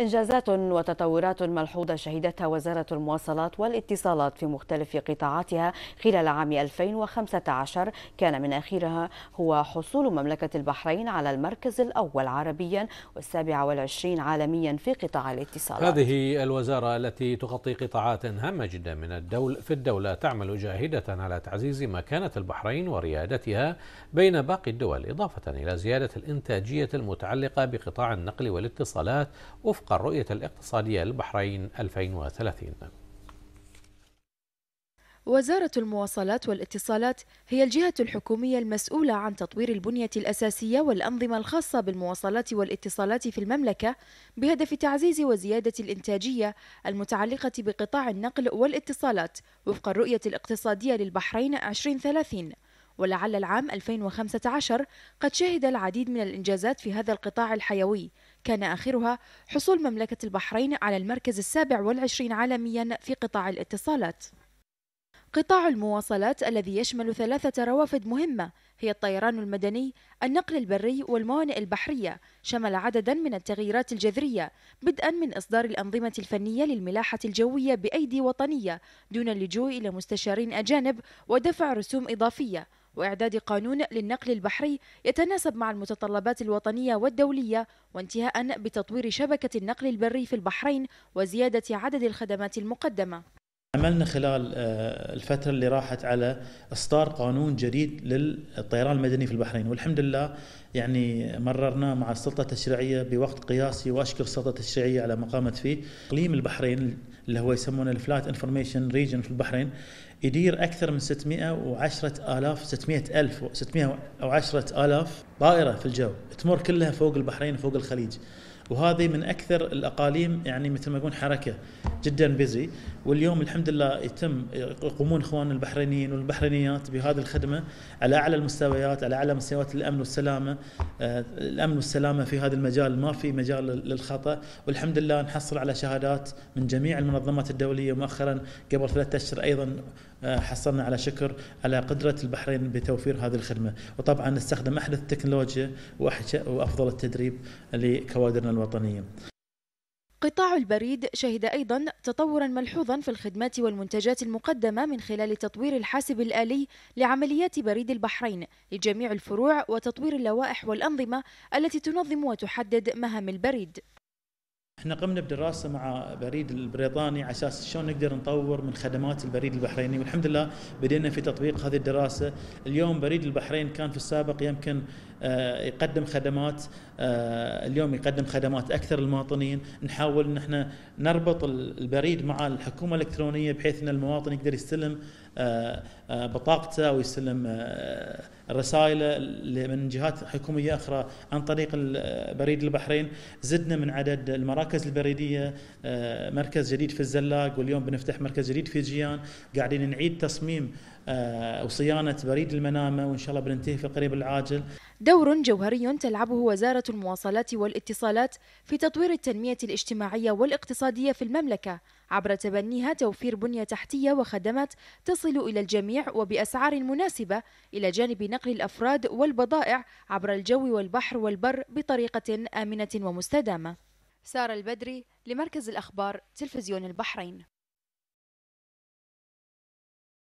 إنجازات وتطورات ملحوظة شهدتها وزارة المواصلات والاتصالات في مختلف قطاعاتها خلال عام 2015 كان من آخرها هو حصول مملكة البحرين على المركز الأول عربيا والسابع والعشرين عالميا في قطاع الاتصالات هذه الوزارة التي تغطي قطاعات هامة جدا من الدول في الدولة تعمل جاهدة على تعزيز مكانة البحرين وريادتها بين باقي الدول إضافة إلى زيادة الإنتاجية المتعلقة بقطاع النقل والاتصالات وفق وفق الرؤية الاقتصادية للبحرين 2030 وزارة المواصلات والاتصالات هي الجهة الحكومية المسؤولة عن تطوير البنية الأساسية والأنظمة الخاصة بالمواصلات والاتصالات في المملكة بهدف تعزيز وزيادة الإنتاجية المتعلقة بقطاع النقل والاتصالات وفق الرؤية الاقتصادية للبحرين 2030 ولعل العام 2015 قد شهد العديد من الإنجازات في هذا القطاع الحيوي كان آخرها حصول مملكة البحرين على المركز السابع والعشرين عالميا في قطاع الاتصالات قطاع المواصلات الذي يشمل ثلاثة روافد مهمة هي الطيران المدني، النقل البري والموانئ البحرية، شمل عددا من التغييرات الجذرية، بدءا من إصدار الأنظمة الفنية للملاحة الجوية بأيدي وطنية دون اللجوء إلى مستشارين أجانب ودفع رسوم إضافية، وإعداد قانون للنقل البحري يتناسب مع المتطلبات الوطنية والدولية وانتهاء بتطوير شبكة النقل البري في البحرين وزيادة عدد الخدمات المقدمة عملنا خلال آه، الفترة اللي راحت على إصدار قانون جديد للطيران المدني في البحرين والحمد لله يعني مررناه مع السلطة التشريعية بوقت قياسي وأشكر السلطة التشريعية على ما قامت فيه إقليم البحرين اللي هو يسمونه الفلات انفورميشن ريجن في البحرين يدير اكثر من 610 الاف 600 الف 610 الاف طائره في الجو تمر كلها فوق البحرين وفوق الخليج وهذه من اكثر الاقاليم يعني مثل ما يقولون حركه جدا بيزي واليوم الحمد لله يتم يقومون اخواننا البحرينيين والبحرينيات بهذه الخدمه على اعلى المستويات على اعلى مستويات الامن والسلامه آه، الامن والسلامه في هذا المجال ما في مجال للخطا والحمد لله نحصل على شهادات من جميع المنظمات الدوليه مؤخرا قبل ثلاثة اشهر ايضا آه، حصلنا على شكر على قدره البحرين بتوفير هذه الخدمه وطبعا نستخدم احدث التكنولوجيا وافضل التدريب لكوادرنا الوطنيه قطاع البريد شهد أيضا تطورا ملحوظا في الخدمات والمنتجات المقدمة من خلال تطوير الحاسب الآلي لعمليات بريد البحرين لجميع الفروع وتطوير اللوائح والأنظمة التي تنظم وتحدد مهام البريد احنا قمنا بدراسه مع بريد البريطاني على اساس شلون نقدر نطور من خدمات البريد البحريني والحمد لله بدينا في تطبيق هذه الدراسه، اليوم بريد البحرين كان في السابق يمكن آه، يقدم خدمات آه، اليوم يقدم خدمات اكثر للمواطنين، نحاول ان احنا نربط البريد مع الحكومه الالكترونيه بحيث ان المواطن يقدر يستلم آه، آه، بطاقته ويستلم آه، رسائله من جهات حكوميه اخرى عن طريق بريد البحرين، زدنا من عدد المراكز البريديه مركز جديد في الزلاق واليوم بنفتح مركز جديد في جيان، قاعدين نعيد تصميم وصيانه بريد المنامه وان شاء الله بننتهي في القريب العاجل. دور جوهري تلعبه وزاره المواصلات والاتصالات في تطوير التنميه الاجتماعيه والاقتصاديه في المملكه عبر تبنيها توفير بنية تحتية وخدمات تصل إلى الجميع وبأسعار مناسبة إلى جانب نقل الأفراد والبضائع عبر الجو والبحر والبر بطريقة آمنة ومستدامة سارة البدري لمركز الأخبار تلفزيون البحرين